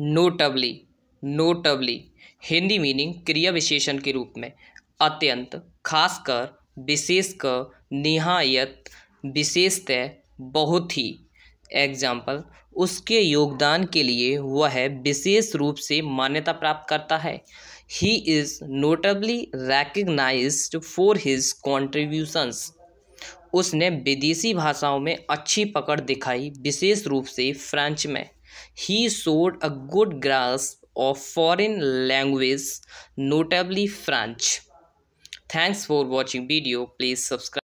नोटबली नोटबली Hindi meaning क्रिया विशेषण के रूप में अत्यंत खासकर विशेषकर निहायत विशेषतः बहुत ही एग्जाम्पल उसके योगदान के लिए वह विशेष रूप से मान्यता प्राप्त करता है he is notably recognise for his contributions उसने विदेशी भाषाओं में अच्छी पकड़ दिखाई विशेष रूप से फ्रेंच में He showed a good grasp of foreign languages, notably French. Thanks for watching video. Please subscribe.